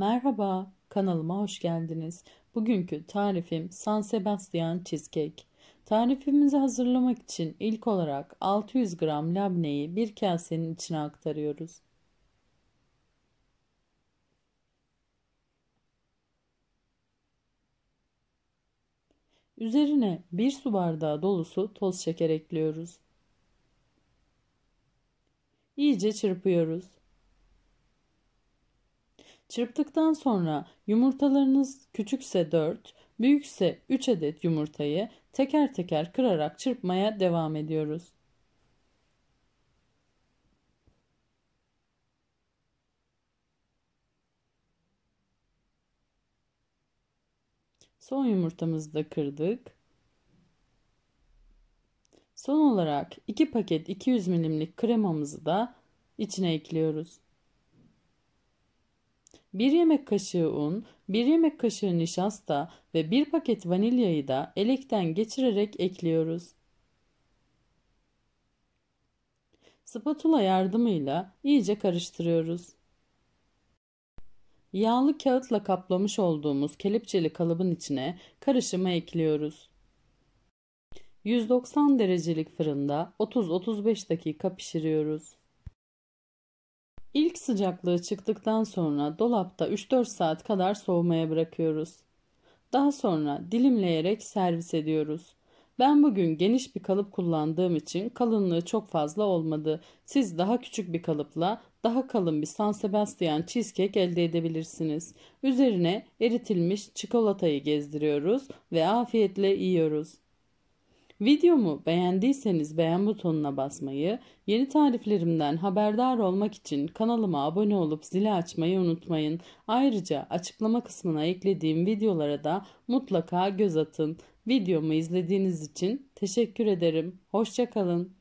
Merhaba, kanalıma hoş geldiniz. Bugünkü tarifim San Sebastian Cheesecake. Tarifimizi hazırlamak için ilk olarak 600 gram labneyi bir kasenin içine aktarıyoruz. Üzerine 1 su bardağı dolusu toz şeker ekliyoruz. İyice çırpıyoruz. Çırptıktan sonra yumurtalarınız küçükse 4, büyükse 3 adet yumurtayı teker teker kırarak çırpmaya devam ediyoruz. Son yumurtamızı da kırdık. Son olarak 2 paket 200 milimlik kremamızı da içine ekliyoruz. 1 yemek kaşığı un, 1 yemek kaşığı nişasta ve 1 paket vanilyayı da elekten geçirerek ekliyoruz. Spatula yardımıyla iyice karıştırıyoruz. Yağlı kağıtla kaplamış olduğumuz kelepçeli kalıbın içine karışımı ekliyoruz. 190 derecelik fırında 30-35 dakika pişiriyoruz. İlk sıcaklığı çıktıktan sonra dolapta 3-4 saat kadar soğumaya bırakıyoruz. Daha sonra dilimleyerek servis ediyoruz. Ben bugün geniş bir kalıp kullandığım için kalınlığı çok fazla olmadı. Siz daha küçük bir kalıpla daha kalın bir San Sebastian cheesecake elde edebilirsiniz. Üzerine eritilmiş çikolatayı gezdiriyoruz ve afiyetle yiyoruz. Videomu beğendiyseniz beğen butonuna basmayı, yeni tariflerimden haberdar olmak için kanalıma abone olup zili açmayı unutmayın. Ayrıca açıklama kısmına eklediğim videolara da mutlaka göz atın. Videomu izlediğiniz için teşekkür ederim. Hoşçakalın.